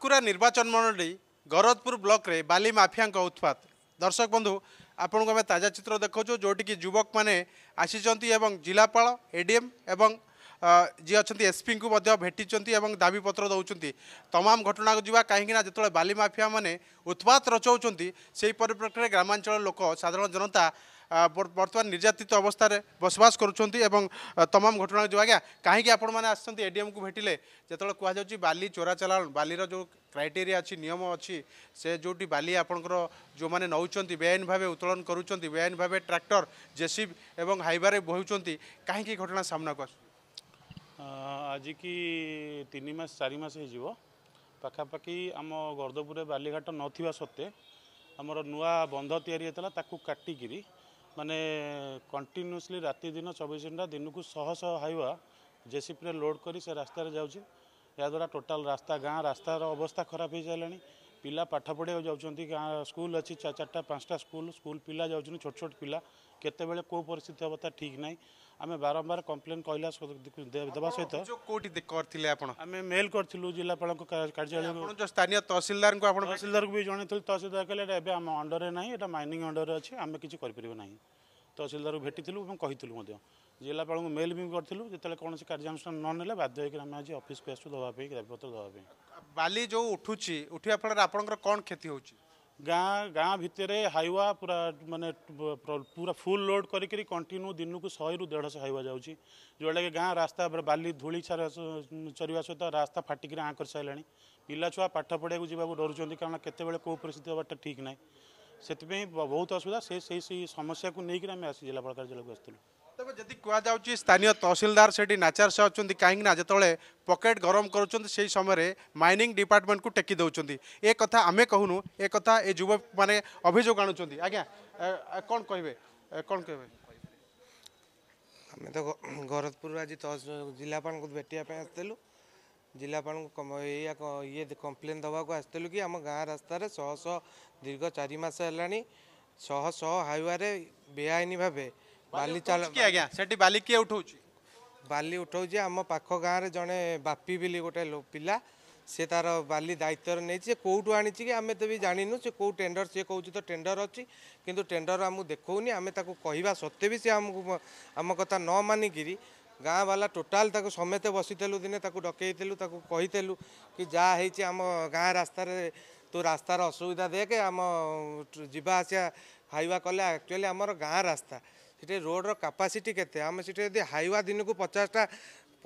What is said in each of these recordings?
সাতকুরা নির্বাচন মন্ডলী গরদপুর ব্লকরে বালি মাফিয়াঙ্ক উৎপাত দর্শক বন্ধু ଆପଣଙ୍କୁ ଆମେ ତାଜା ଚିତ୍ର ଦେଖାଉଛୁ ଯେଉଁଠିକି ଯୁବକମାନେ ଆସିଛନ୍ତି ଏବଂ ଜିଲ୍ଲାପାଳ ଏଡ଼ିଏମ୍ ଏବଂ ଯିଏ ଅଛନ୍ତି ଏସ୍ପିଙ୍କୁ ମଧ୍ୟ ଭେଟିଛନ୍ତି ଏବଂ ଦାବିପତ୍ର ଦେଉଛନ୍ତି ତମାମ ଘଟଣାକୁ ଯିବା କାହିଁକିନା ଯେତେବେଳେ ବାଲି ମାଫିଆମାନେ ଉତ୍ପାତ ରଚାଉଛନ୍ତି ସେହି ପରିପ୍ରେକ୍ଷୀରେ ଗ୍ରାମାଞ୍ଚଳ ଲୋକ ସାଧାରଣ ଜନତା বর্তমান নির্যাতিত অবস্থায় বসবাস করছেন এবং তমাম ঘটনা যে আজ্ঞা কী আপন মানে আসছেন এডিএম কু ভেটিলে যেত কুযাচ্ছে বালি চোরা চালাণ বালির যে ক্রাইটেরিয়া অছি নিয়ম অছি সে যেটি বালি আপনার যে নৌকর বেআইন ভাবে উত্তোলন করছেন বেআইন ভাবে ট্রাক্টর জেসিব এবং হাইবারে বহুছেন কী ঘটনা সামনাকু আসছে আজিকি তিন মাস চারি মাস হয়ে পাখাপাখি আম গর্দপুরে বালিঘাট নথিবা সত্ত্বে আমার নূয়া বন্ধ তৈরি হয়েছিল তাকে কাটিকি ମାନେ କଣ୍ଟିନ୍ୟୁସଲି ରାତି ଦିନ ଚବିଶ ଘଣ୍ଟା ଦିନକୁ ଶହ ଶହ ହାଇୱା ଜେସିପିରେ ଲୋଡ଼୍ କରି ସେ ରାସ୍ତାରେ ଯାଉଛି ଏହାଦ୍ୱାରା ଟୋଟାଲ୍ ରାସ୍ତା ଗାଁ ରାସ୍ତାର ଅବସ୍ଥା ଖରାପ ହୋଇସାରିଲାଣି ପିଲା ପାଠ ପଢ଼ିବାକୁ ଯାଉଛନ୍ତି ଗାଁ ସ୍କୁଲ ଅଛି ଚାରିଟା ପାଞ୍ଚଟା ସ୍କୁଲ ସ୍କୁଲ ପିଲା ଯାଉଛନ୍ତି ଛୋଟ ଛୋଟ ପିଲା କେତେବେଳେ କେଉଁ ପରିସ୍ଥିତି ହେବ ତା ଠିକ୍ ନାହିଁ ଆମେ ବାରମ୍ବାର କମ୍ପ୍ଲେନ୍ କହିଲା ଦେବା ସହିତ କୋଉଠି କରିଥିଲେ ଆପଣ ଆମେ ମେଲ୍ କରିଥିଲୁ ଜିଲ୍ଲାପାଳଙ୍କ କାର୍ଯ୍ୟାଳୟକୁ ସ୍ଥାନୀୟ ତହସିଲଦାରଙ୍କୁ ଆପଣ ତହସିଲଦାରଙ୍କୁ ବି ଜଣେଇଥିଲୁ ତହସିଲଦାର କହିଲେ ଏଇଟା ଏବେ ଆମ ଅଣ୍ଡରରେ ନାହିଁ ଏଇଟା ମାଇନିଂ ଅଣ୍ଡରରେ ଅଛି ଆମେ କିଛି କରିପାରିବୁ ନାହିଁ ତହସିଲଦାରକୁ ଭେଟିଥିଲୁ ଏବଂ କହିଥିଲୁ ମଧ୍ୟ ଜିଲ୍ଲାପାଳଙ୍କୁ ମେଲ୍ ବି କରିଥିଲୁ ଯେତେବେଳେ କୌଣସି କାର୍ଯ୍ୟାନୁଷ୍ଠାନ ନ ନେଲେ ବାଧ୍ୟ ହୋଇକି ଆମେ ଆଜି ଅଫିସକୁ ଆସୁ ଦେବା ପାଇଁ ଦାବିପତ୍ର ଦେବା ପାଇଁ ବାଲି ଯେଉଁ ଉଠୁଛି ଉଠିବା ଫଳରେ ଆପଣଙ୍କର କ'ଣ କ୍ଷତି ହେଉଛି ଗାଁ ଗାଁ ଭିତରେ ହାଇୱା ପୁରା ମାନେ ପୁରା ଫୁଲ୍ ଲୋଡ଼୍ କରିକିରି କଣ୍ଟିନ୍ୟୁ ଦିନକୁ ଶହେରୁ ଦେଢ଼ଶହ ହାଇୱା ଯାଉଛି ଯେଉଁଟାକି ଗାଁ ରାସ୍ତା ବାଲି ଧୂଳି ଚରିବା ସହିତ ରାସ୍ତା ଫାଟିକିରି ଆଁ କରିସାରିଲାଣି ପିଲାଛୁଆ ପାଠ ପଢ଼ିବାକୁ ଯିବାକୁ ଡରୁଛନ୍ତି କାରଣ କେତେବେଳେ କେଉଁ ପରିସ୍ଥିତି ହେବାଟା ଠିକ୍ ନାହିଁ ସେଥିପାଇଁ ବହୁତ ଅସୁବିଧା ସେ ସେଇ ସେଇ ସମସ୍ୟାକୁ ନେଇକିରି ଆମେ ଆସି ଜିଲ୍ଲାପାଳ କାର୍ଯ୍ୟାଳୟକୁ ଆସିଥିଲୁ তবে যদি কুযাচ্ছে স্থানীয় তহসিলদার সেটি নাচার সে অনেক কিনা না যেতবে পকেট গরম করছেন সেই সময় মাইনিং ডিপার্টমেন্ট কু টেকি দৌঁচ এ কথা আমি কহুনু এ কথা এ যুব মানে অভিযোগ আনুচার আজ্ঞা কন কে কন কে আমি তো গরতপুর আজ জেলাপাল ভেটিয়া আসলু জেলাপাল ইয়ে কমপ্লেন দেওয়া আসলু কি আমার গাঁ রাস্তায় শহ শহ দীর্ঘ চারি মাস হল শহ শহ হাইওয়ে বেআইনি ভাবে ବାଲି ଚାଲ ଚାଳ ଆଜ୍ଞା ସେଠି ବାଲି କିଏ ଉଠଉଛି ବାଲି ଉଠଉଛି ଆମ ପାଖ ଗାଁରେ ଜଣେ ବାପି ବୋଲି ଗୋଟେ ପିଲା ସେ ତାର ବାଲି ଦାୟିତ୍ୱରେ ନେଇଛି ସେ କେଉଁଠୁ ଆଣିଛି କି ଆମେ ତ ବି ଜାଣିନୁ ସେ କେଉଁ ଟେଣ୍ଡର ସିଏ କହୁଛି ତ ଟେଣ୍ଡର ଅଛି କିନ୍ତୁ ଟେଣ୍ଡର ଆମକୁ ଦେଖଉନି ଆମେ ତାକୁ କହିବା ସତ୍ତ୍ୱେ ବି ସେ ଆମକୁ ଆମ କଥା ନ ମାନିକିରି ଗାଁବାଲା ଟୋଟାଲ୍ ତାକୁ ସମେତେ ବସିଥିଲୁ ଦିନେ ତାକୁ ଡକେଇଥିଲୁ ତାକୁ କହିଥିଲୁ କି ଯାହା ହେଇଛି ଆମ ଗାଁ ରାସ୍ତାରେ ତୁ ରାସ୍ତାର ଅସୁବିଧା ଦେଖେ ଆମ ଯିବା ଆସିବା ହାଇୱା କଲେ ଆକ୍ଚୁଆଲି ଆମର ଗାଁ ରାସ୍ତା ସେଠି ରୋଡ଼ର କାପାସିଟି କେତେ ଆମେ ସେଠି ଯଦି ହାଇୱା ଦିନକୁ ପଚାଶଟା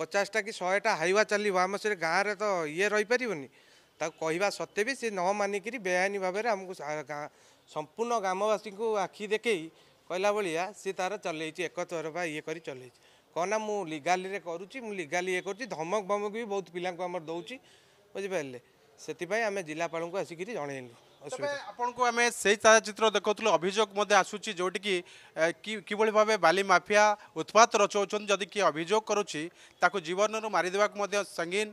ପଚାଶଟା କି ଶହେଟା ହାଇୱା ଚାଲିବ ଆମେ ସେଠି ଗାଁରେ ତ ଇଏ ରହିପାରିବନି ତାକୁ କହିବା ସତ୍ତ୍ୱେ ବି ସେ ନ ମାନିକିରି ବେଆଇନ ଭାବରେ ଆମକୁ ସମ୍ପୂର୍ଣ୍ଣ ଗ୍ରାମବାସୀଙ୍କୁ ଆଖି ଦେଖେଇ କହିଲା ଭଳିଆ ସେ ତା'ର ଚଲେଇଛି ଏକତର ବା ଇଏ କରି ଚଲେଇଛି କ'ଣ ନା ମୁଁ ଲିଗାଲିରେ କରୁଛି ମୁଁ ଲିଗାଲି ଇଏ କରୁଛି ଧମକ ଭମକ ବି ବହୁତ ପିଲାଙ୍କୁ ଆମର ଦେଉଛି ବୁଝିପାରିଲେ ସେଥିପାଇଁ ଆମେ ଜିଲ୍ଲାପାଳଙ୍କୁ ଆସିକିରି ଜଣେଇଲୁ ତେବେ ଆପଣଙ୍କୁ ଆମେ ସେଇ ଛାୟାଚିତ୍ର ଦେଖାଉଥିଲୁ ଅଭିଯୋଗ ମଧ୍ୟ ଆସୁଛି ଯେଉଁଠିକି କିଭଳି ଭାବେ ବାଲି ମାଫିଆ ଉତ୍ପାତ ରଚାଉଛନ୍ତି ଯଦି କିଏ ଅଭିଯୋଗ କରୁଛି ତାକୁ ଜୀବନରୁ ମାରିଦେବାକୁ ମଧ୍ୟ ସଙ୍ଗୀନ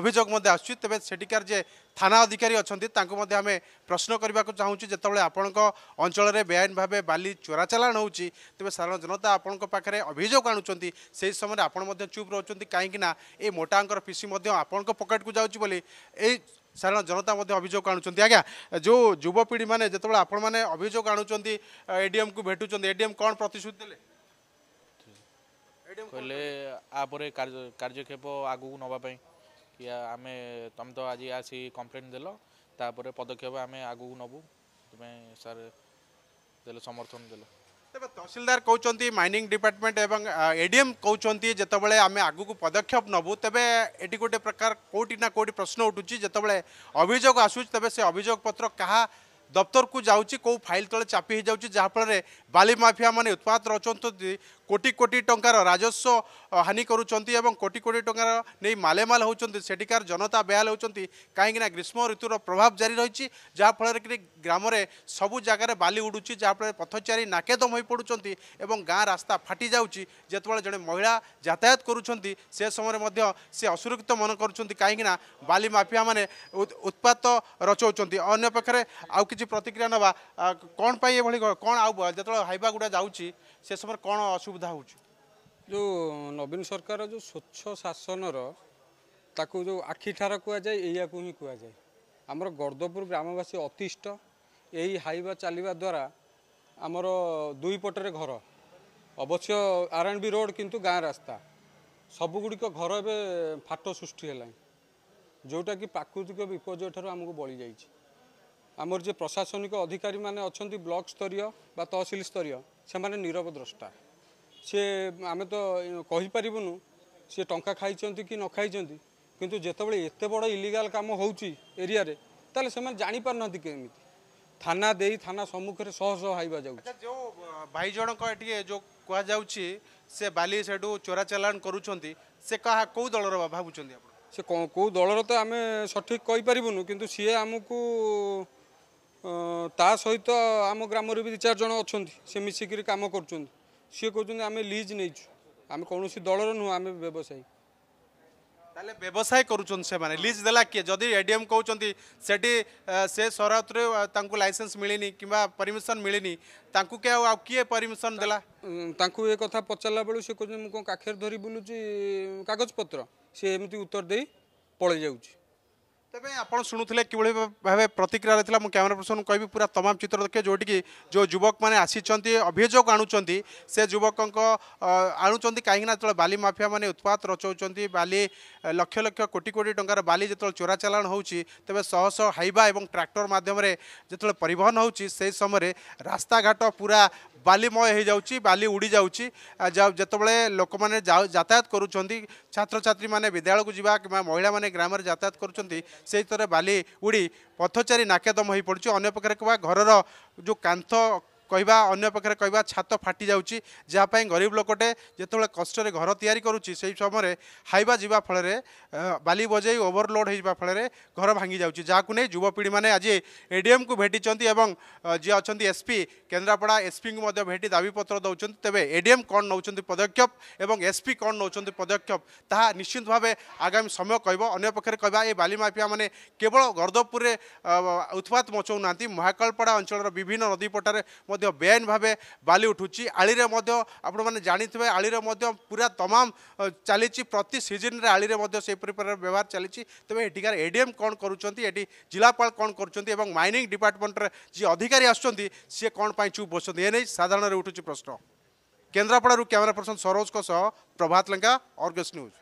অভিযোগ আসুচি তবে সেটিকার যে থানা অধিকারী অনেক তাঁকু আমি প্রশ্ন করা চাহুছি যেত আপনার অঞ্চলের বেআইন ভাবে বালি চোরা চালাণ হচ্ছে তবে সাধারণ জনতা আপনার পাখে অভিযোগ আনুচার সেই সময় আপনার চুপ রোচান কিনা এই মোটাঙ্কর পিসি আপনার পকেট কু যাচ্ছি বলে এই সাধারণ জনতা ମଧ୍ୟ ଅଭିଯୋଗ ଆଣୁଛନ୍ତି ଆଜ୍ଞା ଯେଉଁ ଯୁବପିଢ଼ିମାନେ ଯେତେବେଳେ ଆପଣମାନେ ଅଭିଯୋଗ অভিযোগ ଏଡିଏମ୍କୁ এডিএম কু କ'ଣ এডিএম কম କହିଲେ দেলে ପରେ আপরে কার্যক্ষেপ ନେବା ପାଇଁ କି ଆମେ ତମେ ତ ଆଜି ଆସି କମ୍ପ୍ଲେନ୍ ଦେଲ ତାପରେ ପଦକ୍ଷେପ ଆମେ ଆଗକୁ ନେବୁ ସେଥିପାଇଁ ସାର୍ ଦେଲେ ସମର୍ଥନ ଦେଲେ ତେବେ ତହସିଲଦାର କହୁଛନ୍ତି ମାଇନିଂ ଡିପାର୍ଟମେଣ୍ଟ ଏବଂ ଏଡିଏମ୍ କହୁଛନ୍ତି ଯେତେବେଳେ ଆମେ ଆଗକୁ ପଦକ୍ଷେପ ନେବୁ ତେବେ ଏଠି ଗୋଟେ ପ୍ରକାର କେଉଁଠି ନା କେଉଁଠି ପ୍ରଶ୍ନ ଉଠୁଛି ଯେତେବେଳେ ଅଭିଯୋଗ ଆସୁଛି ତେବେ ସେ ଅଭିଯୋଗ ପତ୍ର କାହା ଦପ୍ତରକୁ ଯାଉଛି କେଉଁ ଫାଇଲ୍ ତଳେ ଚାପି ହୋଇଯାଉଛି ଯାହାଫଳରେ ବାଲି ମାଫିଆମାନେ ଉତ୍ପାଦ ରଚନ୍ତି କୋଟି କୋଟି ଟଙ୍କାର ରାଜସ୍ୱ ହାନି କରୁଛନ୍ତି ଏବଂ କୋଟି କୋଟି ଟଙ୍କାର ନେଇ ମାଲେମାଲ ହେଉଛନ୍ତି ସେଠିକାର ଜନତା ବେହାଲ ହେଉଛନ୍ତି କାହିଁକିନା ଗ୍ରୀଷ୍ମ ଋତୁର ପ୍ରଭାବ ଜାରି ରହିଛି ଯାହାଫଳରେ କି ଗ୍ରାମରେ ସବୁ ଜାଗାରେ ବାଲି ଉଡ଼ୁଛି ଯାହାଫଳରେ ପଥଚାରୀ ନାକେଦମ ହୋଇପଡ଼ୁଛନ୍ତି ଏବଂ ଗାଁ ରାସ୍ତା ଫାଟି ଯାଉଛି ଯେତେବେଳେ ଜଣେ ମହିଳା ଯାତାୟାତ କରୁଛନ୍ତି ସେ ସମୟରେ ମଧ୍ୟ ସେ ଅସୁରକ୍ଷିତ ମନେ କରୁଛନ୍ତି କାହିଁକିନା ବାଲି ମାଫିଆମାନେ ଉତ୍ପାତ ରଚାଉଛନ୍ତି ଅନ୍ୟପକ୍ଷରେ ଆଉ କିଛି ପ୍ରତିକ୍ରିୟା ନେବା କ'ଣ ପାଇଁ ଏଭଳି କ'ଣ ଆଉ ଯେତେବେଳେ ହାଇବା ଯାଉଛି ସେ ସମୟରେ କ'ଣ ଅସୁବିଧା ହେଉଛି ଯେଉଁ ନବୀନ ସରକାର ଯେଉଁ ସ୍ୱଚ୍ଛ ଶାସନର ତାକୁ ଯେଉଁ ଆଖିଠାର କୁହାଯାଏ ଏଇଆକୁ ହିଁ କୁହାଯାଏ ଆମର ଗର୍ଦ୍ଦପୁର ଗ୍ରାମବାସୀ ଅତିଷ୍ଠ ଏହି ହାଇବା ଚାଲିବା ଦ୍ୱାରା ଆମର ଦୁଇ ପଟରେ ଘର ଅବଶ୍ୟ ଆର୍ ଏଣ୍ଡ ବି ରୋଡ୍ କିନ୍ତୁ ଗାଁ ରାସ୍ତା ସବୁଗୁଡ଼ିକ ଘର ଏବେ ଫାଟ ସୃଷ୍ଟି ହେଲାଣି ଯେଉଁଟାକି ପ୍ରାକୃତିକ ବିପର୍ଯ୍ୟୟ ଠାରୁ ଆମକୁ ବଳିଯାଇଛି ଆମର ଯେ ପ୍ରଶାସନିକ ଅଧିକାରୀମାନେ ଅଛନ୍ତି ବ୍ଲକ ସ୍ତରୀୟ ବା ତହସିଲ ସ୍ତରୀୟ ସେମାନେ ନିରବ ଦ୍ରଷ୍ଟା ସିଏ ଆମେ ତ କହିପାରିବୁନୁ ସିଏ ଟଙ୍କା ଖାଇଛନ୍ତି କି ନ ଖାଇଛନ୍ତି କିନ୍ତୁ ଯେତେବେଳେ ଏତେ ବଡ଼ ଇଲିଗାଲ୍ କାମ ହେଉଛି ଏରିଆରେ ତାହେଲେ ସେମାନେ ଜାଣିପାରୁନାହାନ୍ତି କେମିତି থানা দেই থানা সম্মুখে শহ শহ হাইবা যাচ্ছে যে ভাই জনক এটি যে কুযাচ্ছে সে বালি সেটু চোরা চালাণ করছেন সে কাহা কেউ দলর ভাবুছেন সে কেউ দলর তো আমি সঠিক কইপারবুনু কিন্তু সি আমাকে ତା ସହିତ ଆମ ଗ୍ରାମରେ ବି ଦୁଇ ଚାରି ଜଣ ଅଛନ୍ତି ସେ ମିଶିକିରି କାମ କରୁଛନ୍ତି ସିଏ କହୁଛନ୍ତି ଆମେ ଲିଜ୍ ନେଇଛୁ ଆମେ କୌଣସି ଦଳର ନୁହଁ ଆମେ ବ୍ୟବସାୟୀ ତାହେଲେ ବ୍ୟବସାୟ କରୁଛନ୍ତି ସେମାନେ ଲିଜ୍ ଦେଲା କିଏ ଯଦି ଏଡିଏମ୍ କହୁଛନ୍ତି ସେଠି ସେ ସହରାତରେ ତାଙ୍କୁ ଲାଇସେନ୍ସ ମିଳିନି କିମ୍ବା ପରମିସନ୍ ମିଳିନି ତାଙ୍କୁ କିଏ ଆଉ କିଏ ପରମିସନ୍ ଦେଲା ତାଙ୍କୁ ଏ କଥା ପଚାରିଲା ବେଳୁ ସେ କହୁଛନ୍ତି ମୁଁ କ'ଣ କାଖରେ ଧରି ବୁଲୁଛି କାଗଜପତ୍ର ସେ ଏମିତି ଉତ୍ତର ଦେଇ ପଳେଇ ଯାଉଛି ତେବେ ଆପଣ ଶୁଣୁଥିଲେ କିଭଳି ଭାବେ ପ୍ରତିକ୍ରିୟା ରହିଥିଲା ମୁଁ କ୍ୟାମେରା ପର୍ସନକୁ କହିବି ପୁରା ତମାମ ଚିତ୍ର ଦେଖିବେ ଯେଉଁଠିକି ଯେଉଁ ଯୁବକମାନେ ଆସିଛନ୍ତି ଅଭିଯୋଗ ଆଣୁଛନ୍ତି ସେ ଯୁବକଙ୍କ ଆଣୁଛନ୍ତି କାହିଁକିନା ଯେତେବେଳେ ବାଲି ମାଫିଆମାନେ ଉତ୍ପାତ ରଚାଉଛନ୍ତି ବାଲି ଲକ୍ଷ ଲକ୍ଷ କୋଟି କୋଟି ଟଙ୍କାର ବାଲି ଯେତେବେଳେ ଚୋରାଚାଲାଣ ହେଉଛି ତେବେ ଶହ ଶହ ହାଇବା ଏବଂ ଟ୍ରାକ୍ଟର ମାଧ୍ୟମରେ ଯେତେବେଳେ ପରିବହନ ହେଉଛି ସେହି ସମୟରେ ରାସ୍ତାଘାଟ ପୁରା ବାଲିମୟ ହୋଇଯାଉଛି ବାଲି ଉଡ଼ିଯାଉଛି ଯେତେବେଳେ ଲୋକମାନେ ଯାତାୟାତ କରୁଛନ୍ତି ଛାତ୍ରଛାତ୍ରୀମାନେ ବିଦ୍ୟାଳୟକୁ ଯିବା କିମ୍ବା ମହିଳାମାନେ ଗ୍ରାମରେ ଯାତାୟାତ କରୁଛନ୍ତି ସେଇଥିରେ ବାଲି ଉଡ଼ି ପଥଚାରୀ ନାକେଦମ ହୋଇପଡ଼ୁଛି ଅନ୍ୟପକ୍ଷରେ କିମ୍ବା ଘରର ଯେଉଁ କାନ୍ଥ କହିବା ଅନ୍ୟ ପାଖରେ କହିବା ଛାତ ଫାଟି ଯାଉଛି ଯାହା ପାଇଁ ଗରିବ ଲୋକଟେ ଯେତେବେଳେ କଷ୍ଟରେ ଘର ତିଆରି କରୁଛି ସେହି ସମୟରେ ହାଇବା ଯିବା ଫଳରେ ବାଲି ବଜେଇ ଓଭରଲୋଡ଼ ହୋଇଯିବା ଫଳରେ ଘର ଭାଙ୍ଗି ଯାଉଛି ଯାହାକୁ ନେଇ ଯୁବପିଢ଼ିମାନେ ଆଜି ଏଡିଏମ୍କୁ ଭେଟିଛନ୍ତି ଏବଂ ଯିଏ ଅଛନ୍ତି ଏସ୍ପି କେନ୍ଦ୍ରାପଡ଼ା ଏସ୍ପିଙ୍କୁ ମଧ୍ୟ ଭେଟି ଦାବିପତ୍ର ଦେଉଛନ୍ତି ତେବେ ଏଡିଏମ୍ କ'ଣ ନେଉଛନ୍ତି ପଦକ୍ଷେପ ଏବଂ ଏସ୍ପି କ'ଣ ନେଉଛନ୍ତି ପଦକ୍ଷେପ ତାହା ନିଶ୍ଚିତ ଭାବେ ଆଗାମୀ ସମୟ କହିବ ଅନ୍ୟ ପକ୍ଷରେ କହିବା ଏ ବାଲି ମାଫିଆମାନେ କେବଳ ଗର୍ଦ୍ଦପୁରରେ ଉତ୍ପାତ ମଚାଉନାହାନ୍ତି ମହାକାଳପଡ଼ା ଅଞ୍ଚଳର ବିଭିନ୍ନ ନଦୀପଠାରେ ମଧ୍ୟ ମଧ୍ୟ ବେଆଇନ ଭାବେ ବାଲି ଉଠୁଛି ଆଳିରେ ମଧ୍ୟ ଆପଣମାନେ ଜାଣିଥିବେ ଆଳିରେ ମଧ୍ୟ ପୁରା ତମାମ ଚାଲିଛି ପ୍ରତି ସିଜନରେ ଆଳିରେ ମଧ୍ୟ ସେହିପରି ପ୍ରକାର ବ୍ୟବହାର ଚାଲିଛି ତେବେ ଏଠିକାର ଏଡିଏମ୍ କ'ଣ କରୁଛନ୍ତି ଏଠି ଜିଲ୍ଲାପାଳ କ'ଣ କରୁଛନ୍ତି ଏବଂ ମାଇନିଂ ଡିପାର୍ଟମେଣ୍ଟର ଯିଏ ଅଧିକାରୀ ଆସୁଛନ୍ତି ସିଏ କ'ଣ ପାଇଁ ଚୁପ୍ ବସୁଛନ୍ତି ଏନେଇ ସାଧାରଣରେ ଉଠୁଛି ପ୍ରଶ୍ନ କେନ୍ଦ୍ରାପଡ଼ାରୁ କ୍ୟାମେରା ପର୍ସନ ସରୋଜଙ୍କ ସହ ପ୍ରଭାତ ଲଙ୍କା ଅର୍ଗସ୍ ନ୍ୟୁଜ୍